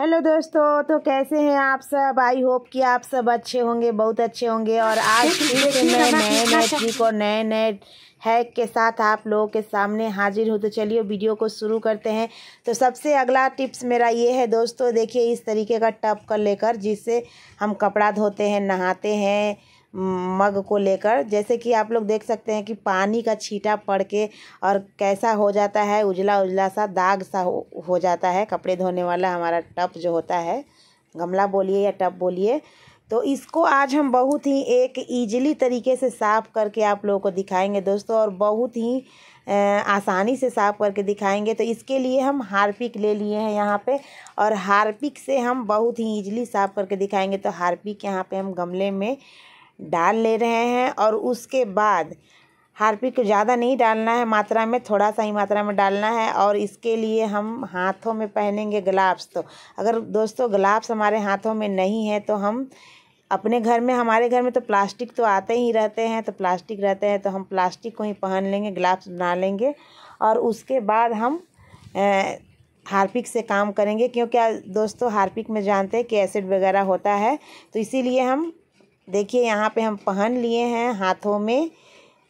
hello दोस्तों तो कैसे हैं आप सब आई होप कि आप सब अच्छे होंगे बहुत अच्छे होंगे और आज फिर से मैं नए नए ट्रिक और नए नए हैक के साथ आप लोगों के सामने हाजिर हो तो चलिए वीडियो को शुरू करते हैं तो सबसे अगला टिप्स मेरा ये है दोस्तों देखिए इस तरीके का टप कर लेकर जिससे हम कपड़ा धोते हैं नहाते हैं मग को लेकर जैसे कि आप लोग देख सकते हैं कि पानी का छींटा पड़ के और कैसा हो जाता है उजला उजला सा दाग सा हो, हो जाता है कपड़े धोने वाला हमारा टप जो होता है गमला बोलिए या टप बोलिए तो इसको आज हम बहुत ही एक ईजिली तरीके से साफ़ करके आप लोगों को दिखाएंगे दोस्तों और बहुत ही आसानी से साफ़ करके दिखाएंगे तो इसके लिए हम हारपिक ले लिए हैं यहाँ पे और हारपिक से हम बहुत ही ईजिली साफ़ करके दिखाएंगे तो हारपिक यहाँ पे हम गमले में डाल ले रहे हैं और उसके बाद हार्पिक को ज़्यादा नहीं डालना है मात्रा में थोड़ा सा ही मात्रा में डालना है और इसके लिए हम हाथों में पहनेंगे ग्लाब्स तो अगर दोस्तों ग्लाब्स हमारे हाथों में नहीं है तो हम अपने घर में हमारे घर में तो प्लास्टिक तो आते ही रहते हैं तो प्लास्टिक रहते हैं तो हम प्लास्टिक को ही पहन लेंगे ग्लाब्स बना लेंगे और उसके बाद हम ए, हार्पिक से काम करेंगे क्योंकि दोस्तों हार्पिक में जानते हैं कि एसिड वगैरह होता है तो इसीलिए हम देखिए यहाँ पे हम पहन लिए हैं हाथों में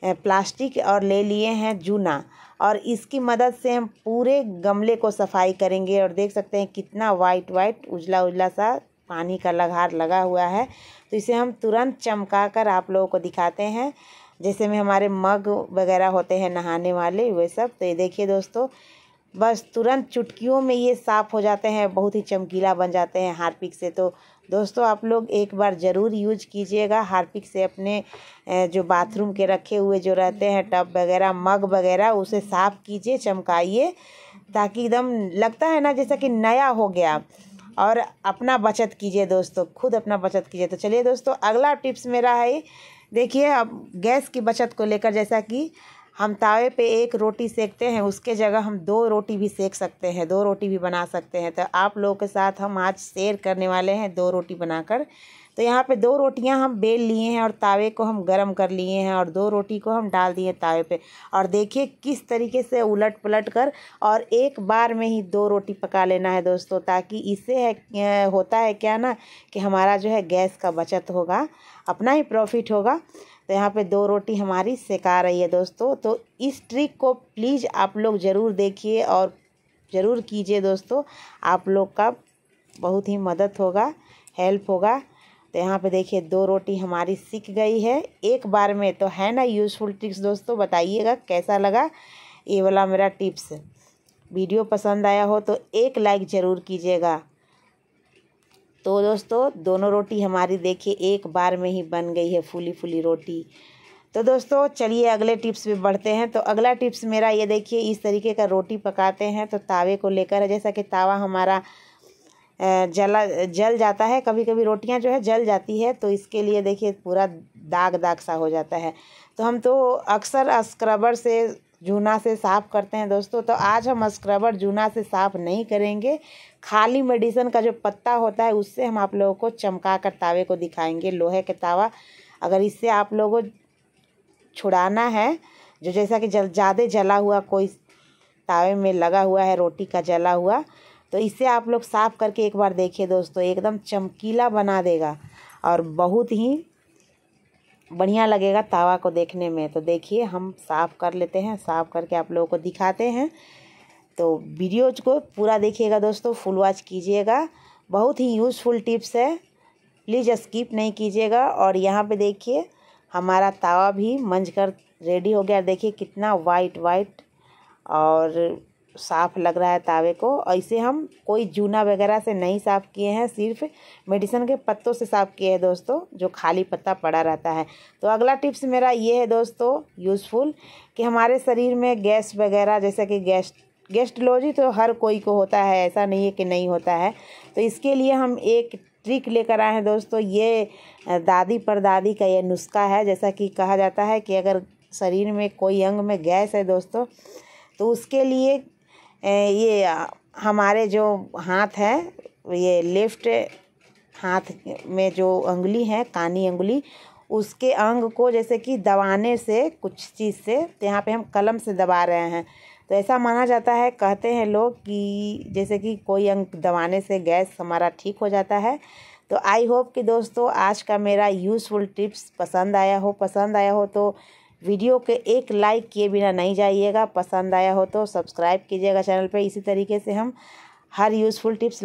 प्लास्टिक और ले लिए हैं जूना और इसकी मदद से हम पूरे गमले को सफाई करेंगे और देख सकते हैं कितना वाइट वाइट उजला उजला सा पानी का लगार लगा हुआ है तो इसे हम तुरंत चमका कर आप लोगों को दिखाते हैं जैसे में हमारे मग वगैरह होते हैं नहाने वाले वे सब तो ये देखिए दोस्तों बस तुरंत चुटकियों में ये साफ़ हो जाते हैं बहुत ही चमकीला बन जाते हैं हार्पिक से तो दोस्तों आप लोग एक बार ज़रूर यूज कीजिएगा हार्पिक से अपने जो बाथरूम के रखे हुए जो रहते हैं टब वगैरह मग वगैरह उसे साफ़ कीजिए चमकाइए ताकि एकदम लगता है ना जैसा कि नया हो गया और अपना बचत कीजिए दोस्तों खुद अपना बचत कीजिए तो चलिए दोस्तों अगला टिप्स मेरा है देखिए अब गैस की बचत को लेकर जैसा कि हम तावे पे एक रोटी सेकते हैं उसके जगह हम दो रोटी भी सेक सकते हैं दो रोटी भी बना सकते हैं तो आप लोगों के साथ हम आज शेयर करने वाले हैं दो रोटी बनाकर तो यहाँ पे दो रोटियाँ हम बेल लिए हैं और तावे को हम गरम कर लिए हैं और दो रोटी को हम डाल दिए तावे पे और देखिए किस तरीके से उलट पलट कर और एक बार में ही दो रोटी पका लेना है दोस्तों ताकि इससे है होता है क्या ना कि हमारा जो है गैस का बचत होगा अपना ही प्रॉफिट होगा तो यहाँ पे दो रोटी हमारी सेका रही है दोस्तों तो इस ट्रिक को प्लीज़ आप लोग ज़रूर देखिए और ज़रूर कीजिए दोस्तों आप लोग का बहुत ही मदद होगा हेल्प होगा तो यहाँ पे देखिए दो रोटी हमारी सीख गई है एक बार में तो है ना यूज़फुल ट्रिक्स दोस्तों बताइएगा कैसा लगा ये वाला मेरा टिप्स वीडियो पसंद आया हो तो एक लाइक ज़रूर कीजिएगा तो दोस्तों दोनों रोटी हमारी देखिए एक बार में ही बन गई है फूली फूली रोटी तो दोस्तों चलिए अगले टिप्स पे बढ़ते हैं तो अगला टिप्स मेरा ये देखिए इस तरीके का रोटी पकाते हैं तो तावे को लेकर जैसा कि तावा हमारा जला जल जाता है कभी कभी रोटियां जो है जल जाती है तो इसके लिए देखिए पूरा दाग दाग सा हो जाता है तो हम तो अक्सर स्क्रबर से जूना से साफ़ करते हैं दोस्तों तो आज हम स्क्रबर जूना से साफ़ नहीं करेंगे खाली मेडिसन का जो पत्ता होता है उससे हम आप लोगों को चमका कर तावे को दिखाएंगे लोहे के तावा अगर इससे आप लोगों को छुड़ाना है जो जैसा कि जल ज़्यादा जला हुआ कोई तावे में लगा हुआ है रोटी का जला हुआ तो इससे आप लोग साफ़ करके एक बार देखिए दोस्तों एकदम चमकीला बना देगा और बहुत ही बढ़िया लगेगा तावा को देखने में तो देखिए हम साफ़ कर लेते हैं साफ़ करके आप लोगों को दिखाते हैं तो वीडियो को पूरा देखिएगा दोस्तों फुल वॉच कीजिएगा बहुत ही यूज़फुल टिप्स है प्लीज़ स्किप नहीं कीजिएगा और यहाँ पे देखिए हमारा तावा भी मंज कर रेडी हो गया देखिए कितना वाइट वाइट और साफ़ लग रहा है तावे को और इसे हम कोई जूना वगैरह से नहीं साफ़ किए हैं सिर्फ मेडिसिन के पत्तों से साफ़ किए हैं दोस्तों जो खाली पत्ता पड़ा रहता है तो अगला टिप्स मेरा ये है दोस्तों यूज़फुल कि हमारे शरीर में गैस वगैरह जैसे कि गैस गेस्टलॉजी तो हर कोई को होता है ऐसा नहीं है कि नहीं होता है तो इसके लिए हम एक ट्रिक लेकर आए हैं दोस्तों ये दादी पर दादी का ये नुस्खा है जैसा कि कहा जाता है कि अगर शरीर में कोई अंग में गैस है दोस्तों तो उसके लिए ये हमारे जो हाथ है ये लेफ्ट हाथ में जो उंगली है कानी उंगली उसके अंग को जैसे कि दबाने से कुछ चीज़ से तो यहाँ पे हम कलम से दबा रहे हैं तो ऐसा माना जाता है कहते हैं लोग कि जैसे कि कोई अंग दबाने से गैस हमारा ठीक हो जाता है तो आई होप कि दोस्तों आज का मेरा यूज़फुल टिप्स पसंद आया हो पसंद आया हो तो वीडियो के एक लाइक किए बिना नहीं जाइएगा पसंद आया हो तो सब्सक्राइब कीजिएगा चैनल पर इसी तरीके से हम हर यूज़फुल टिप्स